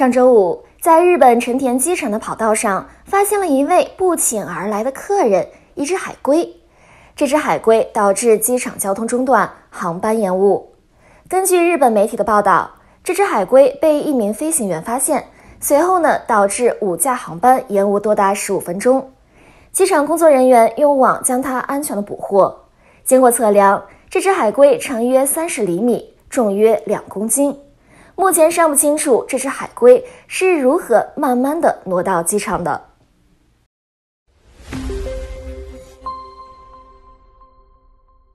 上周五，在日本成田机场的跑道上，发现了一位不请而来的客人——一只海龟。这只海龟导致机场交通中断，航班延误。根据日本媒体的报道，这只海龟被一名飞行员发现，随后呢导致五架航班延误多达十五分钟。机场工作人员用网将它安全的捕获。经过测量，这只海龟长约三十厘米，重约两公斤。目前尚不清楚这只海龟是如何慢慢的挪到机场的。